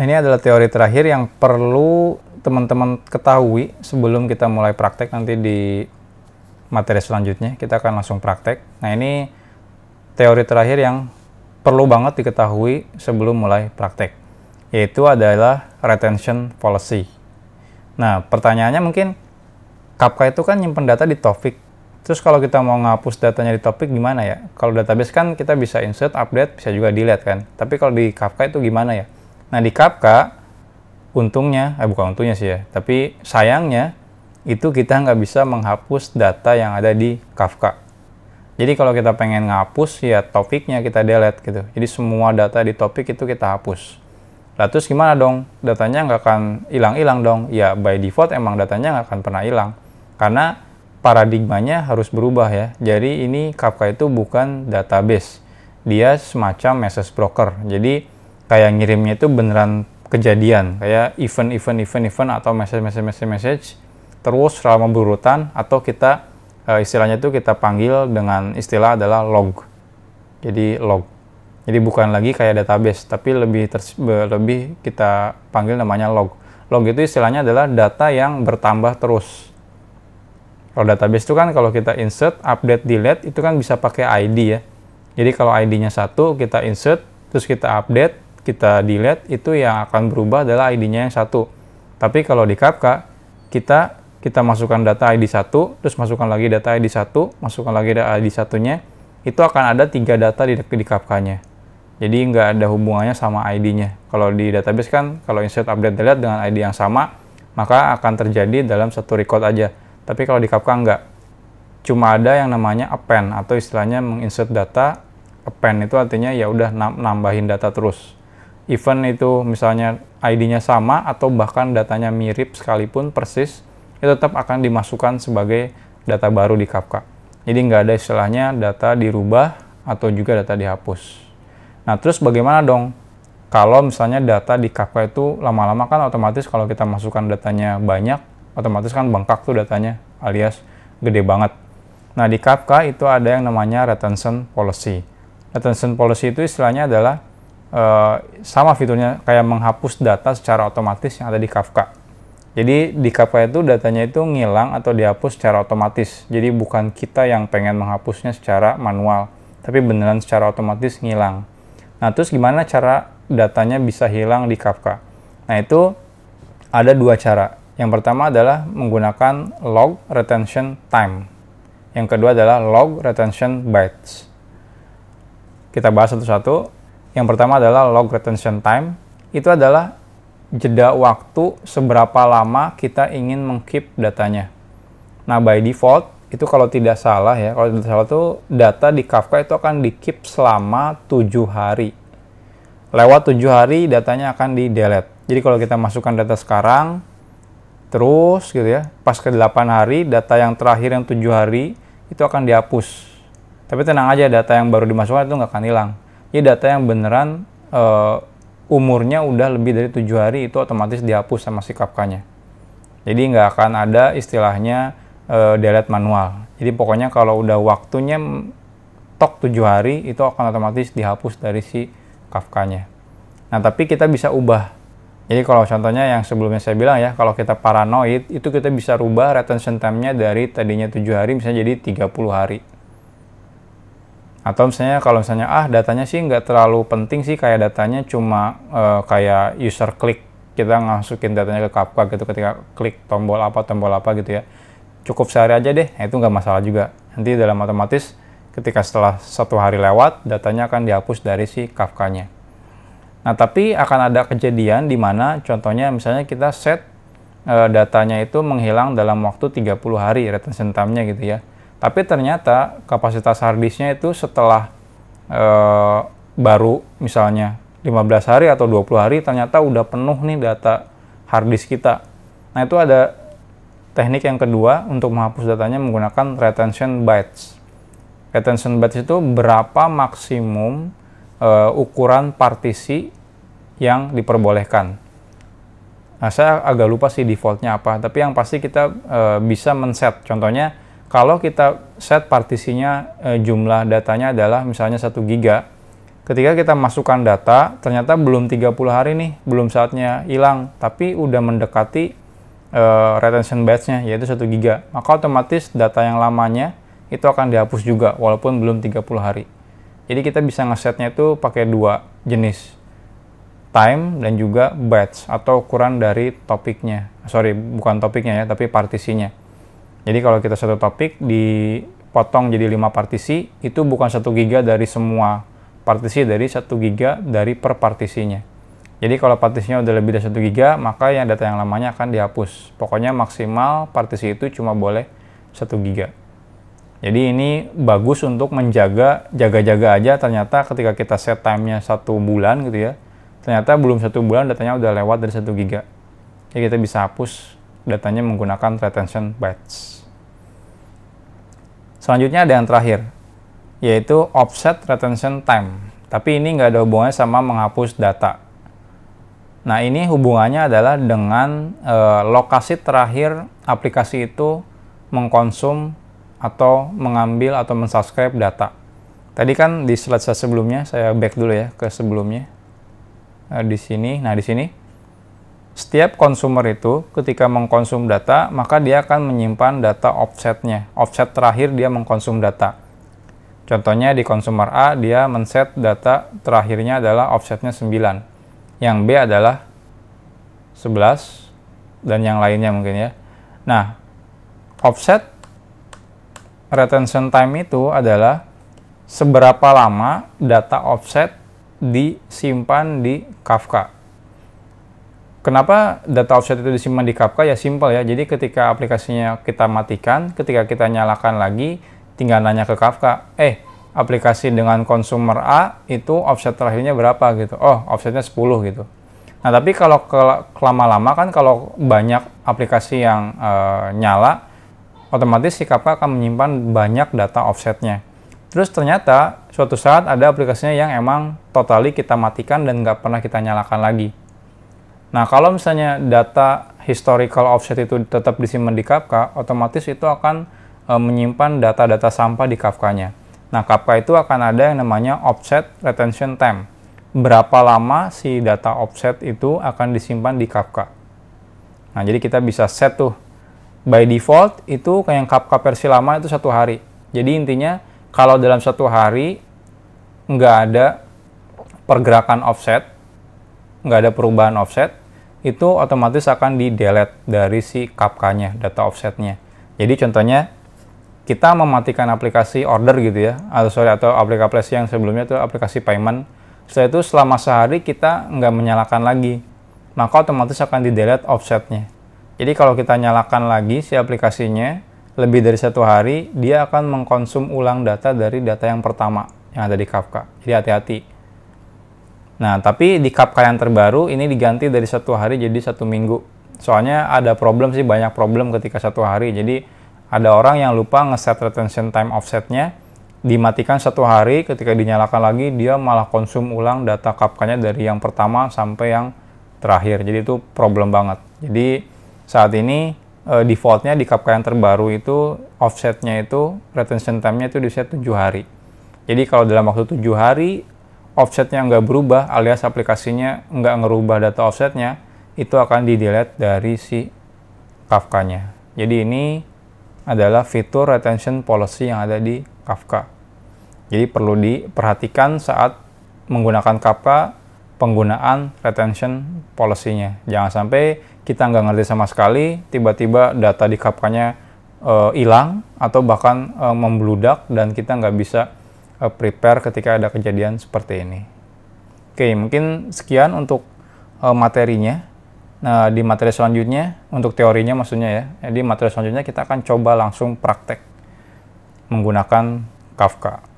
ini adalah teori terakhir yang perlu teman-teman ketahui sebelum kita mulai praktek nanti di materi selanjutnya kita akan langsung praktek. Nah ini teori terakhir yang perlu banget diketahui sebelum mulai praktek yaitu adalah retention policy. Nah pertanyaannya mungkin Kafka itu kan nyimpen data di topik. Terus kalau kita mau ngapus datanya di topik gimana ya? Kalau database kan kita bisa insert, update, bisa juga delete kan. Tapi kalau di Kafka itu gimana ya? Nah di Kafka untungnya, eh bukan untungnya sih ya, tapi sayangnya itu kita nggak bisa menghapus data yang ada di Kafka. Jadi kalau kita pengen ngapus ya topiknya kita delete gitu. Jadi semua data di topik itu kita hapus. Nah terus gimana dong? Datanya nggak akan hilang-hilang dong. Ya by default emang datanya nggak akan pernah hilang. Karena paradigmanya harus berubah ya. Jadi ini Kafka itu bukan database. Dia semacam message broker. Jadi kayak ngirimnya itu beneran kejadian kayak event event event event atau message message message message terus selama berurutan atau kita eh, istilahnya itu kita panggil dengan istilah adalah log jadi log jadi bukan lagi kayak database tapi lebih ters, lebih kita panggil namanya log log itu istilahnya adalah data yang bertambah terus kalau database itu kan kalau kita insert update delete itu kan bisa pakai ID ya jadi kalau ID-nya satu kita insert terus kita update kita delete itu yang akan berubah adalah ID-nya yang satu. Tapi kalau di Kafka kita kita masukkan data ID satu, terus masukkan lagi data ID satu, masukkan lagi data ID satunya, itu akan ada tiga data di, di Kafka-nya. Jadi nggak ada hubungannya sama ID-nya. Kalau di database kan, kalau insert, update, delete dengan ID yang sama, maka akan terjadi dalam satu record aja. Tapi kalau di Kafka nggak. Cuma ada yang namanya append, atau istilahnya menginsert data, append itu artinya ya udah nambahin data terus event itu misalnya ID-nya sama atau bahkan datanya mirip sekalipun persis, itu tetap akan dimasukkan sebagai data baru di Kafka. Jadi nggak ada istilahnya data dirubah atau juga data dihapus. Nah terus bagaimana dong kalau misalnya data di Kafka itu lama-lama kan otomatis kalau kita masukkan datanya banyak, otomatis kan bengkak tuh datanya alias gede banget. Nah di Kafka itu ada yang namanya retention policy. Retention policy itu istilahnya adalah Eh, sama fiturnya kayak menghapus data secara otomatis yang ada di Kafka. Jadi di Kafka itu datanya itu ngilang atau dihapus secara otomatis. Jadi bukan kita yang pengen menghapusnya secara manual, tapi beneran secara otomatis ngilang. Nah terus gimana cara datanya bisa hilang di Kafka? Nah itu ada dua cara. Yang pertama adalah menggunakan log retention time. Yang kedua adalah log retention bytes. Kita bahas satu-satu yang pertama adalah log retention time. Itu adalah jeda waktu seberapa lama kita ingin mengkeep datanya. Nah, by default itu kalau tidak salah ya, kalau tidak salah itu data di Kafka itu akan di-keep selama 7 hari. Lewat 7 hari datanya akan di-delete. Jadi kalau kita masukkan data sekarang, terus gitu ya, pas ke 8 hari, data yang terakhir yang 7 hari itu akan dihapus. Tapi tenang aja, data yang baru dimasukkan itu nggak akan hilang ya data yang beneran uh, umurnya udah lebih dari tujuh hari itu otomatis dihapus sama si Kafka-nya. Jadi nggak akan ada istilahnya uh, delete manual. Jadi pokoknya kalau udah waktunya tok tujuh hari itu akan otomatis dihapus dari si Kafka-nya. Nah tapi kita bisa ubah. Jadi kalau contohnya yang sebelumnya saya bilang ya, kalau kita paranoid itu kita bisa rubah retention time-nya dari tadinya tujuh hari misalnya jadi 30 hari atau misalnya kalau misalnya ah datanya sih nggak terlalu penting sih kayak datanya cuma uh, kayak user klik kita ngasukin datanya ke Kafka gitu ketika klik tombol apa tombol apa gitu ya cukup sehari aja deh nah itu nggak masalah juga nanti dalam otomatis ketika setelah satu hari lewat datanya akan dihapus dari si Kafka-nya nah tapi akan ada kejadian di mana contohnya misalnya kita set uh, datanya itu menghilang dalam waktu 30 hari retention time-nya gitu ya tapi ternyata kapasitas harddisknya itu setelah e, baru misalnya 15 hari atau 20 hari ternyata udah penuh nih data harddisk kita. Nah itu ada teknik yang kedua untuk menghapus datanya menggunakan retention bytes. Retention bytes itu berapa maksimum e, ukuran partisi yang diperbolehkan. Nah, saya agak lupa sih defaultnya apa, tapi yang pasti kita e, bisa men-set. Contohnya kalau kita set partisinya e, jumlah datanya adalah misalnya 1 giga, ketika kita masukkan data, ternyata belum 30 hari nih, belum saatnya hilang, tapi udah mendekati e, retention batch-nya, yaitu 1 giga. Maka otomatis data yang lamanya itu akan dihapus juga, walaupun belum 30 hari. Jadi kita bisa ngesetnya itu pakai dua jenis, time dan juga batch atau ukuran dari topiknya. Sorry, bukan topiknya ya, tapi partisinya. Jadi kalau kita satu topik dipotong jadi lima partisi, itu bukan satu giga dari semua partisi dari satu giga dari per partisinya. Jadi kalau partisinya udah lebih dari satu giga, maka yang data yang lamanya akan dihapus. Pokoknya maksimal partisi itu cuma boleh satu giga. Jadi ini bagus untuk menjaga jaga-jaga aja. Ternyata ketika kita set time-nya satu bulan gitu ya, ternyata belum satu bulan datanya udah lewat dari satu giga. Jadi kita bisa hapus datanya menggunakan retention batch. Selanjutnya ada yang terakhir, yaitu offset retention time. Tapi ini nggak ada hubungannya sama menghapus data. Nah ini hubungannya adalah dengan e, lokasi terakhir aplikasi itu mengkonsum atau mengambil atau mensubscribe data. Tadi kan di slide saya sebelumnya, saya back dulu ya ke sebelumnya. E, di sini, nah di sini setiap konsumer itu ketika mengkonsum data, maka dia akan menyimpan data offsetnya. Offset terakhir dia mengkonsum data. Contohnya di konsumer A, dia men-set data terakhirnya adalah offsetnya 9. Yang B adalah 11, dan yang lainnya mungkin ya. Nah, offset retention time itu adalah seberapa lama data offset disimpan di Kafka Kenapa data offset itu disimpan di Kafka? Ya simpel ya. Jadi ketika aplikasinya kita matikan, ketika kita nyalakan lagi, tinggal nanya ke Kafka, eh aplikasi dengan konsumer A itu offset terakhirnya berapa gitu. Oh, offsetnya 10 gitu. Nah, tapi kalau ke lama-lama kan kalau banyak aplikasi yang e, nyala, otomatis si Kafka akan menyimpan banyak data offsetnya. Terus ternyata suatu saat ada aplikasinya yang emang totally kita matikan dan nggak pernah kita nyalakan lagi. Nah, kalau misalnya data historical offset itu tetap disimpan di Kafka, otomatis itu akan e, menyimpan data-data sampah di Kafka-nya. Nah, Kafka itu akan ada yang namanya offset retention time. Berapa lama si data offset itu akan disimpan di Kafka. Nah, jadi kita bisa set tuh. By default, itu kayak yang Kafka versi lama itu satu hari. Jadi intinya, kalau dalam satu hari nggak ada pergerakan offset, nggak ada perubahan offset, itu otomatis akan di delete dari si Kafka-nya, data offsetnya. Jadi contohnya kita mematikan aplikasi order gitu ya, atau sorry atau aplikasi yang sebelumnya itu aplikasi payment. Setelah itu selama sehari kita nggak menyalakan lagi, maka otomatis akan di delete offsetnya. Jadi kalau kita nyalakan lagi si aplikasinya lebih dari satu hari, dia akan mengkonsum ulang data dari data yang pertama yang ada di Kafka. Jadi hati-hati Nah, tapi di cup yang terbaru ini diganti dari satu hari jadi satu minggu. Soalnya ada problem sih, banyak problem ketika satu hari. Jadi ada orang yang lupa ngeset retention time offsetnya, dimatikan satu hari, ketika dinyalakan lagi dia malah konsum ulang data kapkanya dari yang pertama sampai yang terakhir. Jadi itu problem banget. Jadi saat ini eh, defaultnya di kapka yang terbaru itu offsetnya itu retention time-nya itu di set 7 hari. Jadi kalau dalam waktu tujuh hari offsetnya nggak berubah alias aplikasinya nggak ngerubah data offsetnya, itu akan di-delete dari si Kafka-nya. Jadi ini adalah fitur retention policy yang ada di Kafka. Jadi perlu diperhatikan saat menggunakan Kafka penggunaan retention policy-nya. Jangan sampai kita nggak ngerti sama sekali, tiba-tiba data di Kafka-nya eh, hilang e, atau bahkan e, membludak dan kita nggak bisa Eh, prepare ketika ada kejadian seperti ini. Oke, mungkin sekian untuk eh, materinya. Nah, di materi selanjutnya, untuk teorinya maksudnya ya, jadi materi selanjutnya kita akan coba langsung praktek menggunakan Kafka.